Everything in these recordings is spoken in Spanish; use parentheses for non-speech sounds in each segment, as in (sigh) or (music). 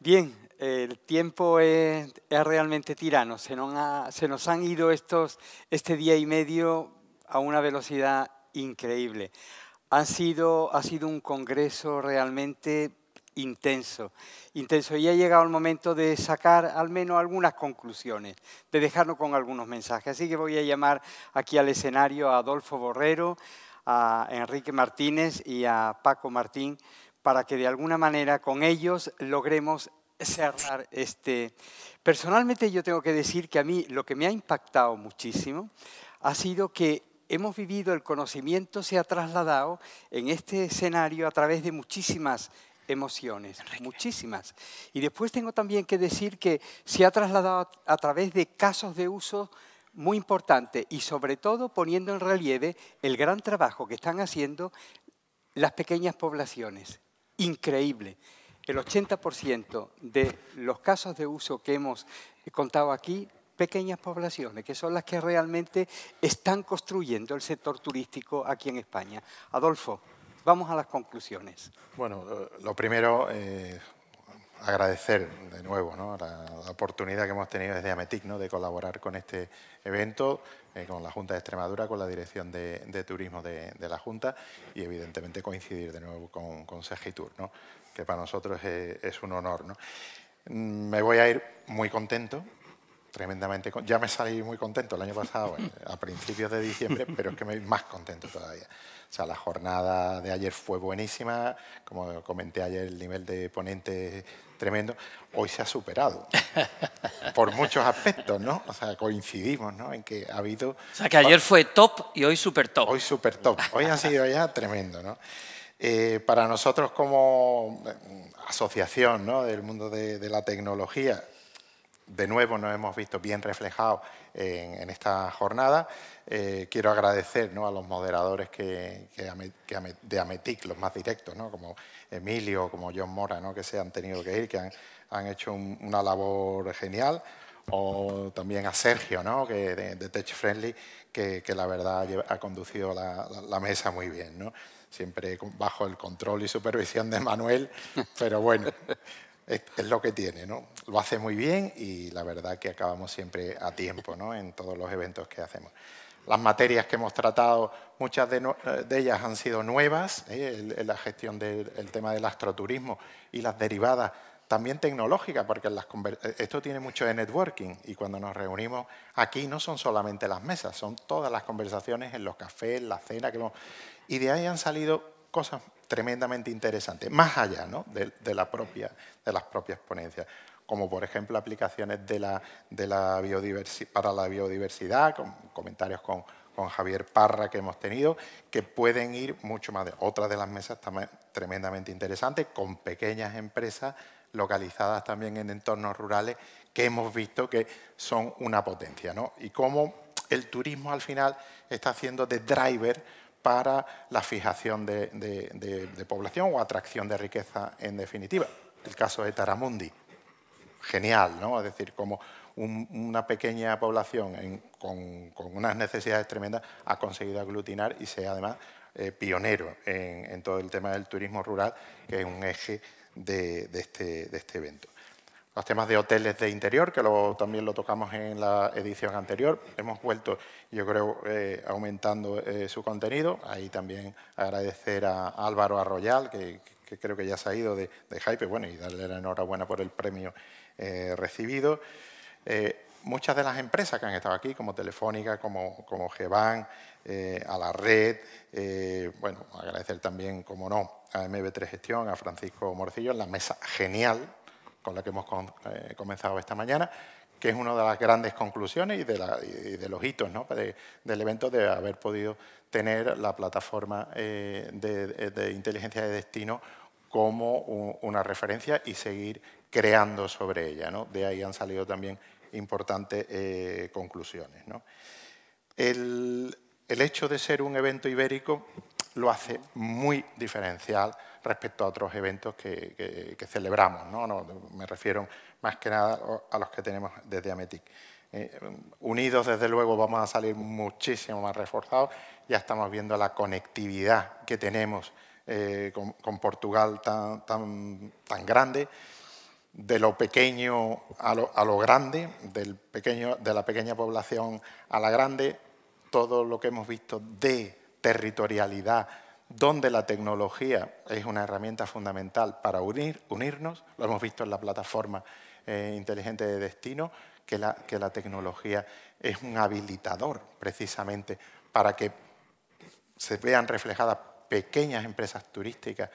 Bien, el tiempo es, realmente tirano. Se nos, han ido estos, este día y medio a una velocidad increíble. Ha sido, ha sido un congreso realmente intenso, intenso. Y ha llegado el momento de sacar al menos algunas conclusiones, de dejarnos con algunos mensajes. Así que voy a llamar aquí al escenario a Adolfo Borrero, a Enrique Martínez y a Paco Martín para que de alguna manera con ellos logremos cerrar este... Personalmente yo tengo que decir que a mí lo que me ha impactado muchísimo ha sido que hemos vivido, el conocimiento se ha trasladado en este escenario a través de muchísimas emociones, muchísimas. Y después tengo también que decir que se ha trasladado a través de casos de uso muy importantes y sobre todo poniendo en relieve el gran trabajo que están haciendo las pequeñas poblaciones increíble. El 80% de los casos de uso que hemos contado aquí, pequeñas poblaciones, que son las que realmente están construyendo el sector turístico aquí en España. Adolfo, vamos a las conclusiones. Bueno, eh, lo primero, eh, agradecer de nuevo la, oportunidad que hemos tenido desde Ametic de colaborar con este evento. Eh, con la Junta de Extremadura, con la Dirección de, Turismo de, la Junta y evidentemente coincidir de nuevo con, con que para nosotros es, un honor. ¿no? Mm, me voy a ir muy contento, tremendamente. Ya me salí muy contento el año pasado, eh, a principios de diciembre, (laughs) pero es que me voy más contento todavía. O sea, la jornada de ayer fue buenísima, como comenté ayer, el nivel de ponentes tremendo. Hoy se ha superado por muchos aspectos, ¿no? O sea, coincidimos, ¿no? En que ha habido. O sea, que ayer fue top y hoy super top. Hoy super top. Hoy ha sido ya tremendo, ¿no? Eh, para nosotros como eh, asociación ¿no? del mundo de, de la tecnología, de nuevo nos hemos visto bien reflejados en, esta jornada. Eh, quiero agradecer a los moderadores que, de Ametic, los más directos, como Emilio, como John Mora, ¿no? que se han tenido que ir, que han, hecho una labor genial. O también a Sergio, que de, Tech Friendly, que, la verdad ha conducido la, mesa muy bien. Siempre bajo el control y supervisión de Manuel, pero bueno es, lo que tiene, ¿no? Lo hace muy bien y la verdad que acabamos siempre a tiempo, ¿no? En todos los eventos que hacemos. Las materias que hemos tratado, muchas de, eh, ellas han sido nuevas, ¿eh? la gestión del tema del astroturismo y las derivadas también tecnológicas, porque eh, esto tiene mucho de networking y cuando nos reunimos aquí no son solamente las mesas, son todas las conversaciones en los cafés, en la cena, que y de ahí han salido cosas tremendamente interesante, más allá ¿no? de, las propias ponencias, como por ejemplo aplicaciones para la biodiversidad, con comentarios con, Javier Parra que hemos tenido, que pueden ir mucho más. De, otra de las mesas también tremendamente interesante, con pequeñas empresas localizadas también en entornos rurales que hemos visto que son una potencia. ¿no? Y cómo el turismo al final está haciendo de driver para la fijación de, población o atracción de riqueza en definitiva. El caso de Taramundi, genial, ¿no? Es decir, como una pequeña población con, unas necesidades tremendas ha conseguido aglutinar y sea además eh, pionero en, todo el tema del turismo rural, que es un eje de este, este evento los temas de hoteles de interior, que también lo tocamos en la edición anterior. Hemos vuelto, yo creo, eh, aumentando eh, su contenido. Ahí también agradecer a Álvaro Arroyal, que, creo que ya se ha ido de, Hype, bueno, y darle la enhorabuena por el premio eh, recibido. muchas de las empresas que han estado aquí, como Telefónica, como, como Geban, a la red, bueno, agradecer también, como no, a MB3 Gestión, a Francisco Morcillo, la mesa genial con la que hemos eh, comenzado esta mañana, que es una de las grandes conclusiones y de, los hitos del evento de haber podido tener la plataforma eh, de, inteligencia de destino como una referencia y seguir creando sobre ella. De ahí han salido también importantes eh, conclusiones. el hecho de ser un evento ibérico lo hace muy diferencial respecto a otros eventos que, celebramos. ¿no? me refiero más que nada a los que tenemos desde Ametic. Eh, unidos, desde luego, vamos a salir muchísimo más reforzados. Ya estamos viendo la conectividad que tenemos eh, con, Portugal tan, tan, tan, grande, de lo pequeño a lo, a lo grande, del pequeño, de la pequeña población a la grande, todo lo que hemos visto de territorialidad, donde la tecnología es una herramienta fundamental para unir, unirnos, lo hemos visto en la plataforma eh, inteligente de destino, que la, que la tecnología es un habilitador precisamente para que se vean reflejadas pequeñas empresas turísticas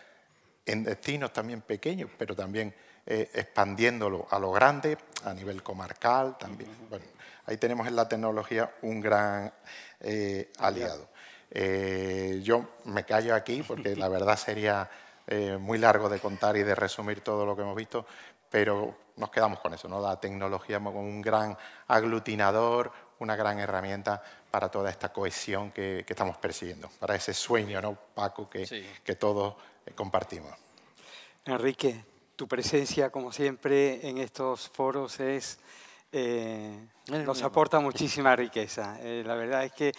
en destinos también pequeños, pero también eh, expandiéndolo a lo grande, a nivel comarcal también. Bueno, ahí tenemos en la tecnología un gran eh, aliado. Eh, yo me callo aquí porque la verdad sería eh, muy largo de contar y de resumir todo lo que hemos visto, pero nos quedamos con eso, ¿no? la tecnología como un gran aglutinador, una gran herramienta para toda esta cohesión que, estamos persiguiendo, para ese sueño, ¿no, Paco, que, que todos eh, compartimos. Enrique, tu presencia, como siempre, en estos foros es... nos aporta muchísima riqueza. la verdad es que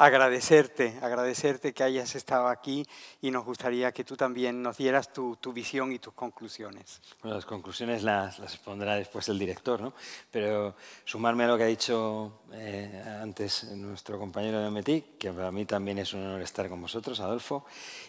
agradecerte, agradecerte que hayas estado aquí y nos gustaría que tú también nos dieras tu, tu visión y tus conclusiones. Bueno, las conclusiones las, las pondrá después el director, ¿no? Pero sumarme a lo que ha dicho eh, antes nuestro compañero de Metí, que para mí también es un honor estar con vosotros, Adolfo,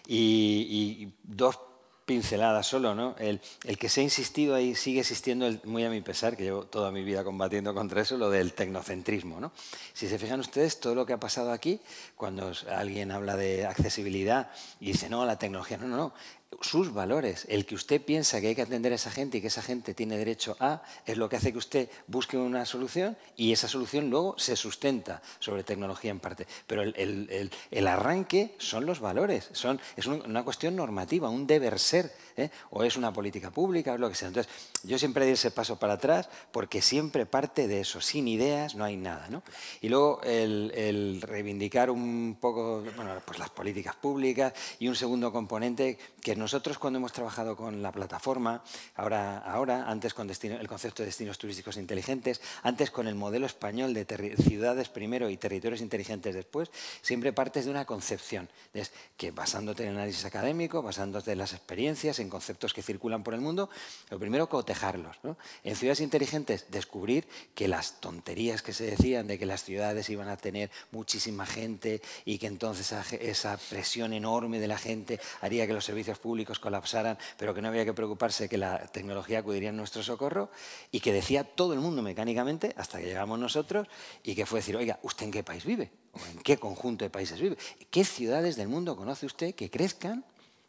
y, y dos pincelada solo, ¿no? El, que se ha insistido ahí, sigue existiendo, muy a mi pesar, que llevo toda mi vida combatiendo contra eso, lo del tecnocentrismo, ¿no? Si se fijan ustedes, todo lo que ha pasado aquí, cuando alguien habla de accesibilidad y dice, no, la tecnología, no, no, no, sus valores, el que usted piensa que hay que atender a esa gente y que esa gente tiene derecho a, es lo que hace que usted busque una solución y esa solución luego se sustenta sobre tecnología en parte. Pero el, arranque son los valores, son, es una cuestión normativa, un deber ser ¿eh? o es una política pública, o lo que sea. Entonces, yo siempre di ese paso para atrás porque siempre parte de eso. Sin ideas no hay nada. ¿no? Y luego el, reivindicar un poco pues las políticas públicas y un segundo componente que nosotros cuando hemos trabajado con la plataforma, ahora, ahora antes con el concepto de destinos turísticos inteligentes, antes con el modelo español de ciudades primero y territorios inteligentes después, siempre partes de una concepción. Es que basándote en el análisis académico, basándote en las experiencias, en conceptos que circulan por el mundo, lo primero, cotejarlos. En ciudades inteligentes, descubrir que las tonterías que se decían de que las ciudades iban a tener muchísima gente y que entonces esa presión enorme de la gente haría que los servicios públicos colapsaran, pero que no había que preocuparse que la tecnología acudiría en nuestro socorro y que decía todo el mundo mecánicamente hasta que llegamos nosotros y que fue decir, oiga, ¿usted en qué país vive? ¿O en qué conjunto de países vive? ¿Qué ciudades del mundo conoce usted que crezcan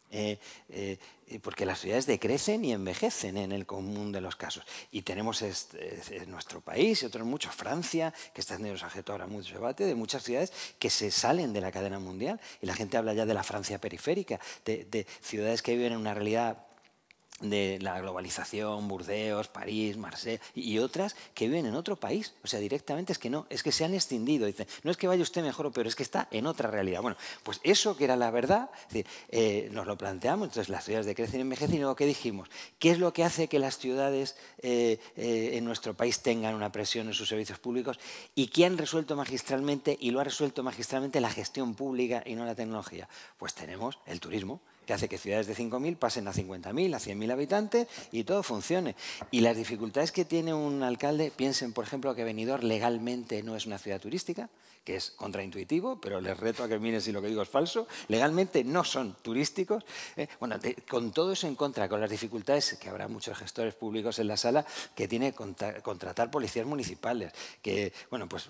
eh, eh, porque las ciudades decrecen y envejecen en el común de los casos. Y tenemos nuestro país y otros muchos, Francia, que está siendo objeto ahora mucho debate, de muchas ciudades que se salen de la cadena mundial. Y la gente habla ya de la Francia periférica, de ciudades que viven en una realidad de la globalización, Burdeos, París, Marsella y otras que viven en otro país. O sea, directamente es que no, es que se han extendido. Dicen, no es que vaya usted mejor pero es que está en otra realidad. Bueno, pues eso que era la verdad, eh, nos lo planteamos, entonces las ciudades decrecen y envejecen y luego que dijimos? ¿Qué es lo que hace que las ciudades eh, eh, en nuestro país tengan una presión en sus servicios públicos y qué han resuelto magistralmente y lo ha resuelto magistralmente la gestión pública y no la tecnología? Pues tenemos el turismo que hace que ciudades de 5.000 pasen a 50.000, a 100.000 habitantes y todo funcione. Y las dificultades que tiene un alcalde, piensen, por ejemplo, que Benidorm legalmente no es una ciudad turística, que es contraintuitivo, pero les reto a que miren si lo que digo es falso, legalmente no son turísticos. ¿eh? bueno, con todo eso en contra, con las dificultades que habrá muchos gestores públicos en la sala que tiene que contratar policías municipales, que, bueno, pues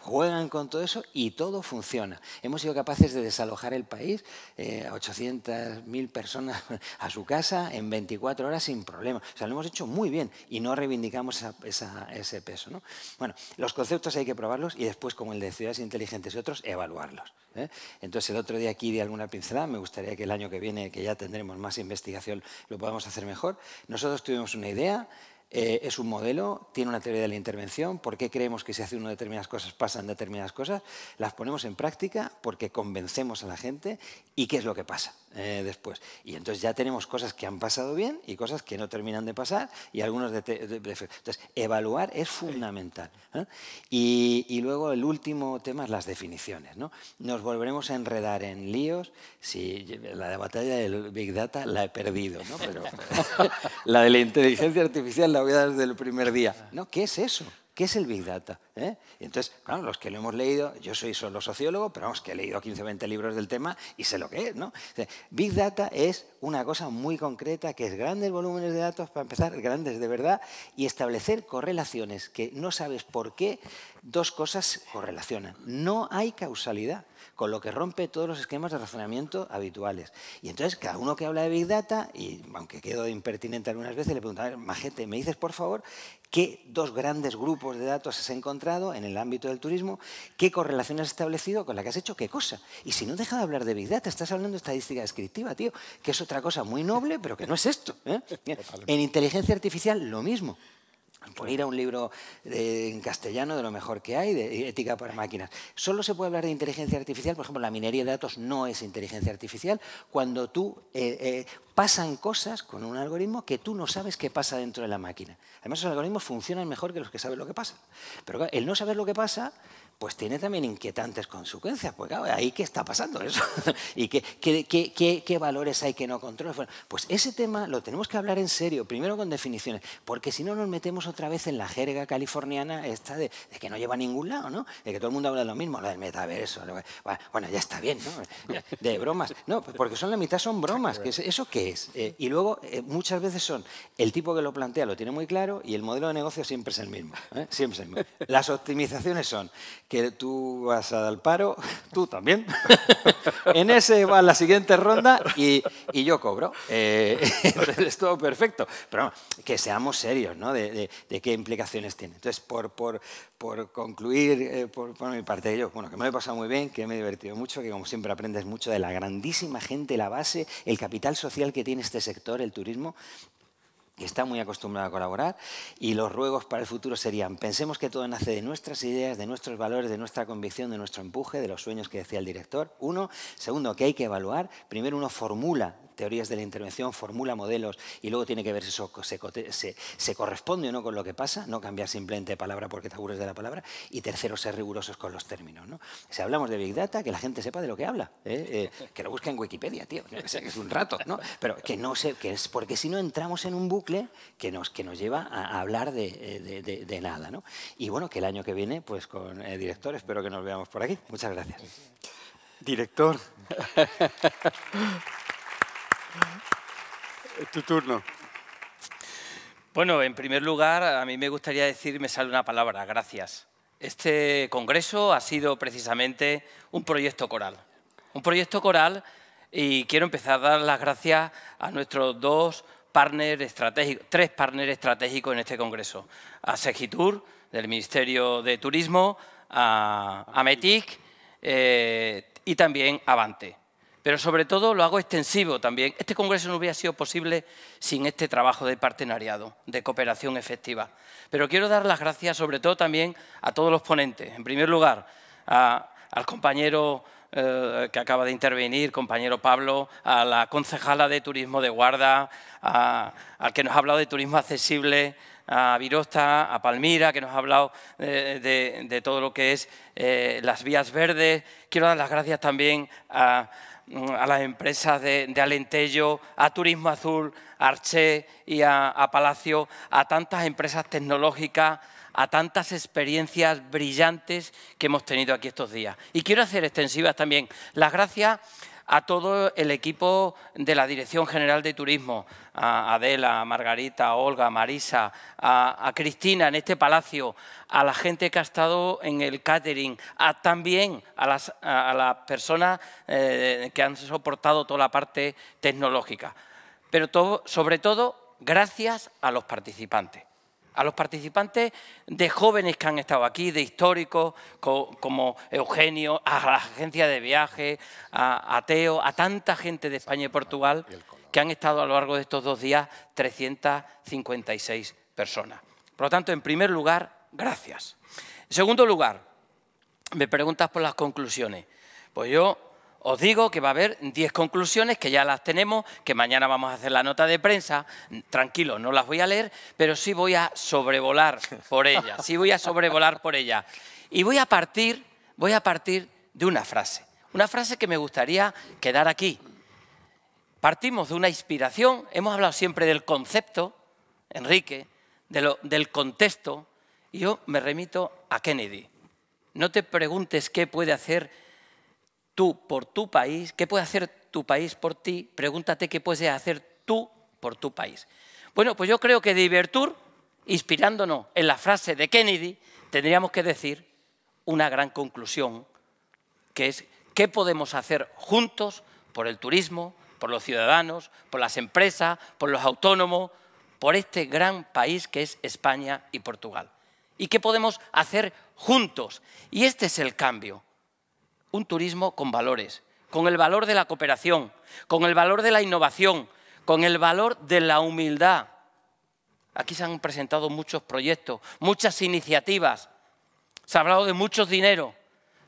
juegan con todo eso y todo funciona. Hemos sido capaces de desalojar el país eh, a 800.000 personas (laughs) a su casa en 24 horas sin problema. O sea, lo hemos hecho muy bien y no reivindicamos ese peso. ¿no? Bueno, los conceptos hay que probarlos y después, como el de inteligentes y otros, evaluarlos. ¿eh? Entonces, el otro día aquí di alguna pincelada, me gustaría que el año que viene, que ya tendremos más investigación, lo podamos hacer mejor. Nosotros tuvimos una idea, eh, es un modelo, tiene una teoría de la intervención, por qué creemos que si hace uno determinadas cosas pasan determinadas cosas, las ponemos en práctica porque convencemos a la gente y qué es lo que pasa eh, después. Y entonces ya tenemos cosas que han pasado bien y cosas que no terminan de pasar y algunos De, entonces, evaluar es fundamental. ¿eh? Y, luego el último tema es las definiciones. ¿no? Nos volveremos a enredar en líos si la batalla del Big Data la he perdido, pero (laughs) (laughs) la de la inteligencia artificial la voy desde el primer día. No, ¿qué es eso? ¿Qué es el Big Data? ¿Eh? Entonces, claro, los que lo hemos leído, yo soy solo sociólogo, pero vamos, que he leído 15 o 20 libros del tema y sé lo que es. ¿no? Big Data es una cosa muy concreta, que es grandes volúmenes de datos, para empezar, grandes de verdad, y establecer correlaciones, que no sabes por qué dos cosas correlacionan. No hay causalidad con lo que rompe todos los esquemas de razonamiento habituales. Y entonces cada uno que habla de Big Data, y aunque quedo impertinente algunas veces, le pregunto, a Majete, ¿me dices por favor qué dos grandes grupos de datos has encontrado en el ámbito del turismo, qué correlación has establecido con la que has hecho qué cosa. Y si no dejado de hablar de Big Data, estás hablando de estadística descriptiva, tío, que es otra cosa muy noble, pero que no es esto. ¿eh? (laughs) En inteligencia artificial, lo mismo. Por ir a un libro eh, en castellano de lo mejor que hay, de ética para máquinas. Solo se puede hablar de inteligencia artificial, por ejemplo, la minería de datos no es inteligencia artificial, cuando tú eh, pasan cosas con un algoritmo que tú no sabes qué pasa dentro de la máquina. Además, esos algoritmos funcionan mejor que los que saben lo que pasa. Pero el no saber lo que pasa, pues tiene también inquietantes consecuencias. Pues claro, ahí qué está pasando eso. (laughs) ¿Y qué, valores hay que no controlar pues ese tema lo tenemos que hablar en serio, primero con definiciones, porque si no nos metemos otra vez en la jerga californiana esta de, que no lleva a ningún lado, ¿no? De que todo el mundo habla de lo mismo, lo del metaverso. bueno, ya está bien, ¿no? De bromas. No, porque son la mitad son bromas. ¿Eso qué eh, y luego, eh, muchas veces son el tipo que lo plantea, lo tiene muy claro y el modelo de negocio siempre es el mismo. ¿eh? Siempre es el mismo. Las optimizaciones son que tú vas a dar paro, (laughs) tú también. (laughs) en ese va la siguiente ronda y, y yo cobro. (laughs) entonces es todo perfecto. Pero que seamos serios, ¿no? De, qué implicaciones tiene. Entonces, por, por, por concluir, por, mi parte, yo, bueno, que me lo he pasado muy bien, que me he divertido mucho, que como siempre aprendes mucho de la grandísima gente, la base, el capital social que que tiene este sector, el turismo, que está muy acostumbrado a colaborar, y los ruegos para el futuro serían, pensemos que todo nace de nuestras ideas, de nuestros valores, de nuestra convicción, de nuestro empuje, de los sueños que decía el director. Uno, segundo, que hay que evaluar. Primero uno formula teorías de la intervención, formula modelos y luego tiene que ver si eso se, corresponde o no con lo que pasa, no cambiar simplemente palabra porque te aburres de la palabra. Y tercero, ser rigurosos con los términos. ¿no? Si hablamos de Big Data, que la gente sepa de lo que habla. ¿eh? Eh, que lo busque en Wikipedia, tío, que es un rato. ¿no? Pero que no sé, es porque si no entramos en un bucle que nos, que nos lleva a hablar eh, de, nada. ¿no? Y bueno, que el año que viene, pues con el director, espero que nos veamos por aquí. Muchas gracias. Director. (laughs) Es eh, tu turno. Bueno, en primer lugar, a mí me gustaría decir, me sale una palabra, gracias. Este congreso ha sido precisamente un proyecto coral. Un proyecto coral y quiero empezar a dar las gracias a nuestros dos partners estratégicos, tres partners estratégicos en este congreso. A Segitur, del Ministerio de Turismo, a, METIC eh, y también a Avante pero sobre todo lo hago extensivo también. Este congreso no hubiera sido posible sin este trabajo de partenariado, de cooperación efectiva. Pero quiero dar las gracias sobre todo también a todos los ponentes. En primer lugar, al compañero eh, que acaba de intervenir, compañero Pablo, a la concejala de Turismo de Guarda, al que nos ha hablado de turismo accesible, a Virosta, a Palmira, que nos ha hablado eh, de, todo lo que es eh, las vías verdes. Quiero dar las gracias también a a las empresas de, de Alentello, a Turismo Azul, a Arché y a Palacio, a tantas empresas tecnológicas, a tantas experiencias brillantes que hemos tenido aquí estos días. Y quiero hacer extensivas también las gracias a todo el equipo de la Dirección General de Turismo, a Adela, a Margarita, a Olga, a Marisa, a, Cristina en este palacio, a la gente que ha estado en el catering, a, también a las, personas eh, que han soportado toda la parte tecnológica. Pero todo, sobre todo, gracias a los participantes a los participantes de jóvenes que han estado aquí, de históricos como Eugenio, a la agencia de Viajes, a Teo, a tanta gente de España y Portugal que han estado a lo largo de estos dos días 356 personas. Por lo tanto, en primer lugar, gracias. En segundo lugar, me preguntas por las conclusiones. Pues yo os digo que va a haber 10 conclusiones que ya las tenemos, que mañana vamos a hacer la nota de prensa. Tranquilo, no las voy a leer, pero sí voy a sobrevolar por ellas. Sí voy a sobrevolar por ellas. Y voy a partir, voy a partir de una frase. Una frase que me gustaría quedar aquí. Partimos de una inspiración, hemos hablado siempre del concepto, Enrique, del contexto, yo me remito a Kennedy. No te preguntes qué puede hacer tú por tu país, qué puede hacer tu país por ti, pregúntate qué puedes hacer tú por tu país. Bueno, pues yo creo que de Ibertur, inspirándonos en la frase de Kennedy, tendríamos que decir una gran conclusión, que es qué podemos hacer juntos por el turismo, por los ciudadanos, por las empresas, por los autónomos, por este gran país que es España y Portugal. ¿Y qué podemos hacer juntos? Y este es el cambio un turismo con valores, con el valor de la cooperación, con el valor de la innovación, con el valor de la humildad. Aquí se han presentado muchos proyectos, muchas iniciativas, se ha hablado de muchos dinero,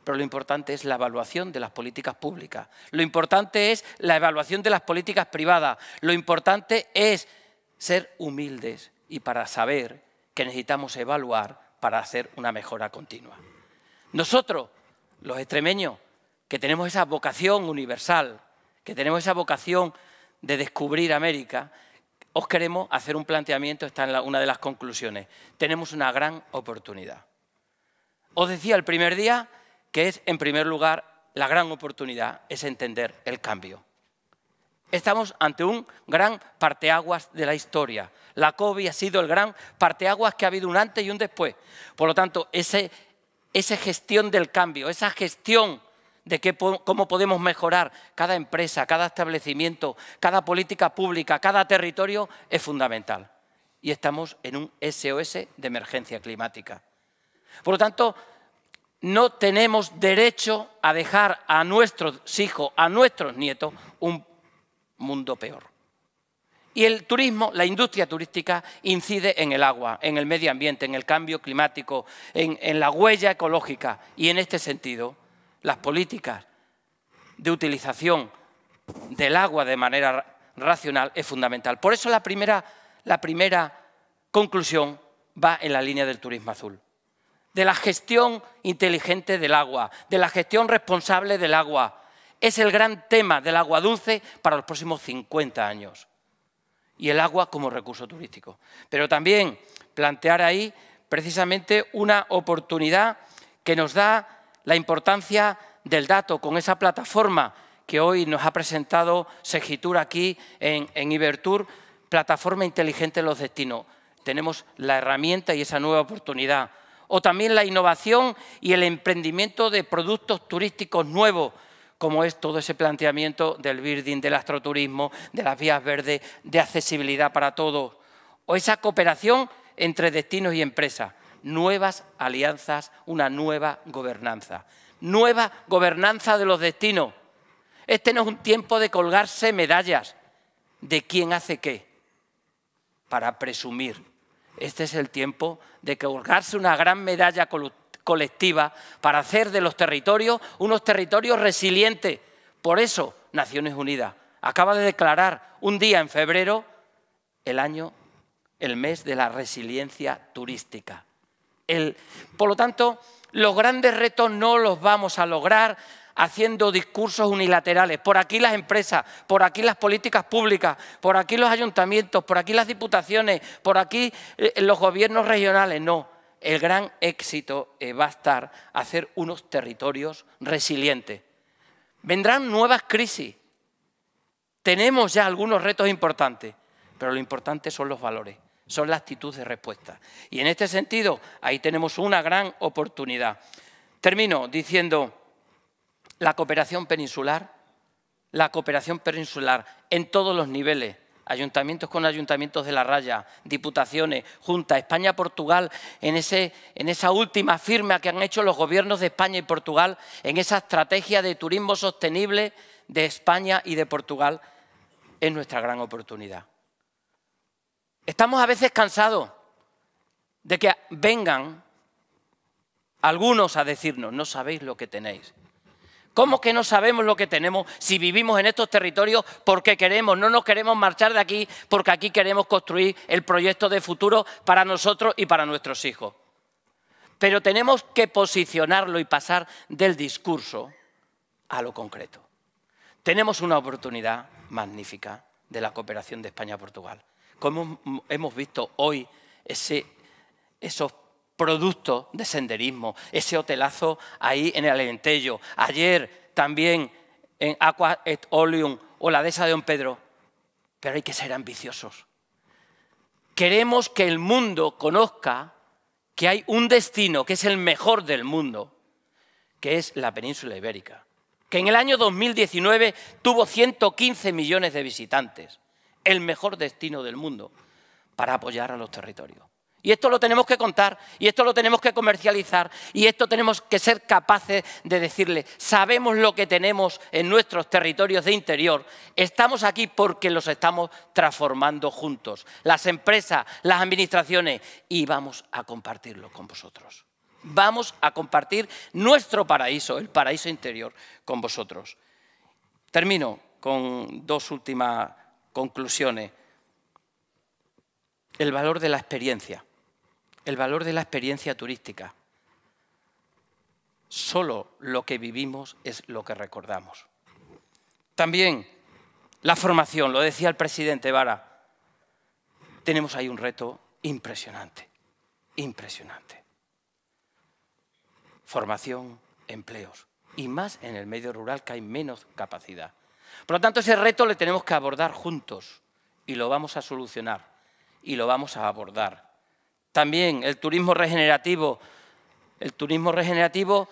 pero lo importante es la evaluación de las políticas públicas, lo importante es la evaluación de las políticas privadas, lo importante es ser humildes y para saber que necesitamos evaluar para hacer una mejora continua. Nosotros los extremeños, que tenemos esa vocación universal, que tenemos esa vocación de descubrir América, os queremos hacer un planteamiento, está en una de las conclusiones. Tenemos una gran oportunidad. Os decía el primer día que es, en primer lugar, la gran oportunidad es entender el cambio. Estamos ante un gran parteaguas de la historia. La COVID ha sido el gran parteaguas que ha habido un antes y un después. Por lo tanto, ese esa gestión del cambio, esa gestión de cómo podemos mejorar cada empresa, cada establecimiento, cada política pública, cada territorio, es fundamental. Y estamos en un SOS de emergencia climática. Por lo tanto, no tenemos derecho a dejar a nuestros hijos, a nuestros nietos, un mundo peor. Y el turismo, la industria turística, incide en el agua, en el medio ambiente, en el cambio climático, en, la huella ecológica. Y en este sentido, las políticas de utilización del agua de manera racional es fundamental. Por eso la primera, la primera conclusión va en la línea del turismo azul de la gestión inteligente del agua, de la gestión responsable del agua. Es el gran tema del agua dulce para los próximos 50 años y el agua como recurso turístico. Pero también plantear ahí precisamente una oportunidad que nos da la importancia del dato con esa plataforma que hoy nos ha presentado Segitur aquí en, en Ibertur, plataforma inteligente de los destinos. Tenemos la herramienta y esa nueva oportunidad. O también la innovación y el emprendimiento de productos turísticos nuevos como es todo ese planteamiento del building, del astroturismo, de las vías verdes, de accesibilidad para todos, o esa cooperación entre destinos y empresas, nuevas alianzas, una nueva gobernanza, nueva gobernanza de los destinos. Este no es un tiempo de colgarse medallas de quién hace qué, para presumir. Este es el tiempo de colgarse una gran medalla colectiva para hacer de los territorios unos territorios resilientes. Por eso Naciones Unidas acaba de declarar un día en febrero el año, el mes de la resiliencia turística. por lo tanto, los grandes retos no los vamos a lograr haciendo discursos unilaterales. Por aquí las empresas, por aquí las políticas públicas, por aquí los ayuntamientos, por aquí las diputaciones, por aquí eh, los gobiernos regionales. No, el gran éxito eh, va a estar hacer unos territorios resilientes. Vendrán nuevas crisis. Tenemos ya algunos retos importantes, pero lo importante son los valores, son la actitud de respuesta. Y en este sentido, ahí tenemos una gran oportunidad. Termino diciendo la cooperación peninsular, la cooperación peninsular en todos los niveles, ayuntamientos con ayuntamientos de la raya, diputaciones, junta, España-Portugal, en, en esa última firma que han hecho los gobiernos de España y Portugal, en esa estrategia de turismo sostenible de España y de Portugal, es nuestra gran oportunidad. Estamos a veces cansados de que vengan algunos a decirnos, no sabéis lo que tenéis. ¿Cómo que no sabemos lo que tenemos si vivimos en estos territorios porque queremos, no nos queremos marchar de aquí porque aquí queremos construir el proyecto de futuro para nosotros y para nuestros hijos? Pero tenemos que posicionarlo y pasar del discurso a lo concreto. Tenemos una oportunidad magnífica de la cooperación de España-Portugal. Como hemos visto hoy ese, esos producto de senderismo, ese hotelazo ahí en el Alentello, ayer también en Aqua et Oleum o la dehesa de Don Pedro, pero hay que ser ambiciosos. Queremos que el mundo conozca que hay un destino que es el mejor del mundo, que es la península ibérica, que en el año 2019 tuvo 115 millones de visitantes, el mejor destino del mundo para apoyar a los territorios. Y esto lo tenemos que contar, y esto lo tenemos que comercializar, y esto tenemos que ser capaces de decirle, sabemos lo que tenemos en nuestros territorios de interior, estamos aquí porque los estamos transformando juntos, las empresas, las administraciones, y vamos a compartirlo con vosotros. Vamos a compartir nuestro paraíso, el paraíso interior, con vosotros. Termino con dos últimas conclusiones. El valor de la experiencia el valor de la experiencia turística. Solo lo que vivimos es lo que recordamos. También la formación, lo decía el presidente Vara, tenemos ahí un reto impresionante, impresionante. Formación, empleos, y más en el medio rural que hay menos capacidad. Por lo tanto, ese reto le tenemos que abordar juntos y lo vamos a solucionar y lo vamos a abordar también el turismo regenerativo. El turismo regenerativo,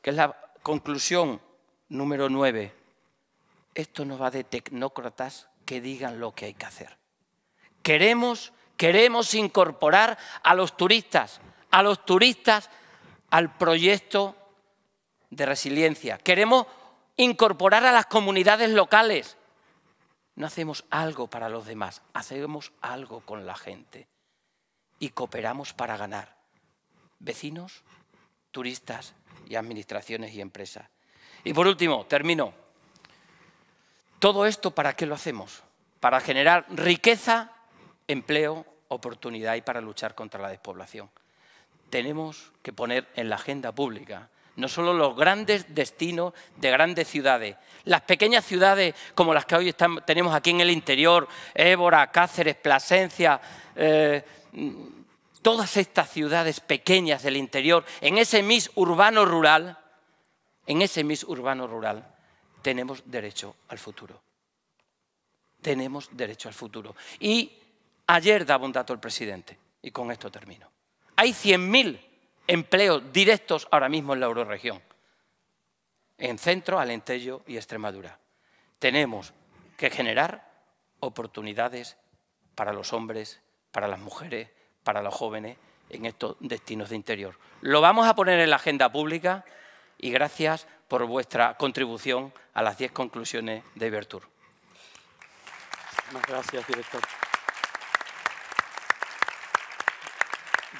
que es la conclusión número nueve. Esto no va de tecnócratas que digan lo que hay que hacer. Queremos, queremos incorporar a los turistas, a los turistas al proyecto de resiliencia. Queremos incorporar a las comunidades locales. No hacemos algo para los demás, hacemos algo con la gente y cooperamos para ganar. Vecinos, turistas y administraciones y empresas. Y por último, termino. ¿Todo esto para qué lo hacemos? Para generar riqueza, empleo, oportunidad y para luchar contra la despoblación. Tenemos que poner en la agenda pública no solo los grandes destinos de grandes ciudades, las pequeñas ciudades como las que hoy tenemos aquí en el interior, Évora, Cáceres, Plasencia, eh, todas estas ciudades pequeñas del interior, en ese mis urbano rural, en ese mis urbano rural, tenemos derecho al futuro. Tenemos derecho al futuro. Y ayer daba un dato el presidente, y con esto termino. Hay 100.000 empleos directos ahora mismo en la euroregión, en Centro, Alentejo y Extremadura. Tenemos que generar oportunidades para los hombres para las mujeres, para los jóvenes en estos destinos de interior. Lo vamos a poner en la agenda pública y gracias por vuestra contribución a las 10 conclusiones de Ibertur. Muchas gracias, director.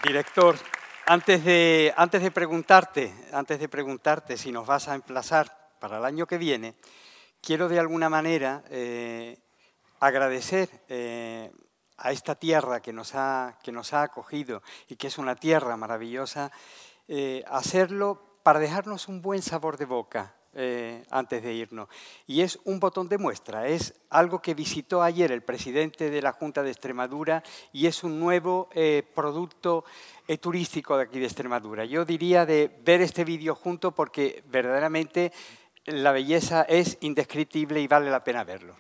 Director, antes de, antes de, preguntarte, antes de preguntarte si nos vas a emplazar para el año que viene, quiero de alguna manera eh, agradecer eh, a esta tierra que nos ha, que nos ha acogido y que es una tierra maravillosa, eh, hacerlo para dejarnos un buen sabor de boca eh, antes de irnos. Y es un botón de muestra, es algo que visitó ayer el presidente de la Junta de Extremadura y es un nuevo eh, producto turístico de aquí de Extremadura. Yo diría de ver este vídeo junto porque verdaderamente la belleza es indescriptible y vale la pena verlo.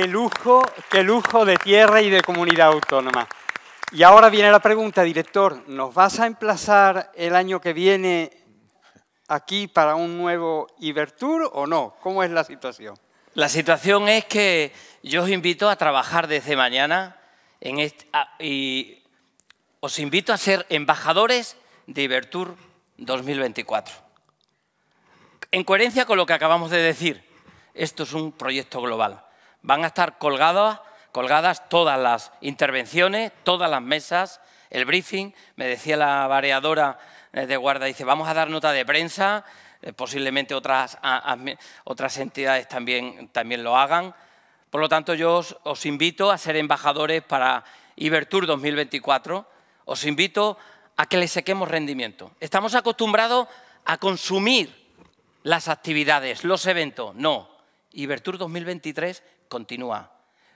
qué lujo, qué lujo de tierra y de comunidad autónoma. Y ahora viene la pregunta, director, ¿nos vas a emplazar el año que viene aquí para un nuevo Ibertour o no? ¿Cómo es la situación? La situación es que yo os invito a trabajar desde mañana y os invito a ser embajadores de Ibertour 2024. En coherencia con lo que acabamos de decir, esto es un proyecto global. Van a estar colgadas, todas las intervenciones, todas las mesas, el briefing. Me decía la variadora eh, de guarda, dice, vamos a dar nota de prensa, eh, posiblemente otras, otras entidades también, también lo hagan. Por lo tanto, yo os, invito a ser embajadores para Ibertur 2024. Os invito a que le sequemos rendimiento. Estamos acostumbrados a consumir las actividades, los eventos. No, Ibertur 2023 continúa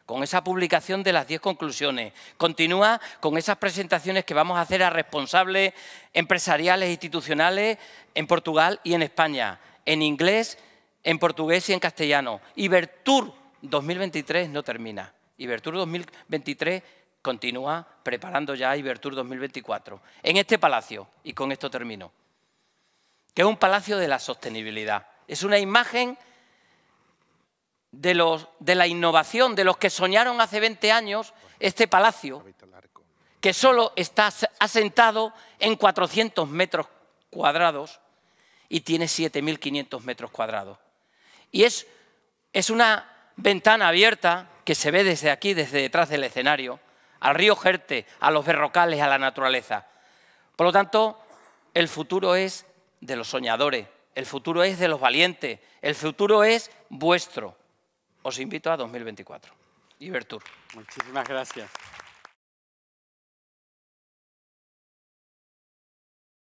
con esa publicación de las 10 conclusiones, continúa con esas presentaciones que vamos a hacer a responsables empresariales e institucionales en Portugal y en España, en inglés, en portugués y en castellano. Ibertur 2023 no termina. Ibertur 2023 continúa preparando ya Ibertur 2024 en este palacio, y con esto termino, que es un palacio de la sostenibilidad. Es una imagen de, la innovación, de los que soñaron hace 20 años este palacio, que solo está asentado en 400 metros cuadrados y tiene 7.500 metros cuadrados. Y es, es una ventana abierta que se ve desde aquí, desde detrás del escenario, al río Gerte, a los berrocales, a la naturaleza. Por lo tanto, el futuro es de los soñadores, el futuro es de los valientes, el futuro es vuestro os invito a 2024. Ibertur. Muchísimas gracias.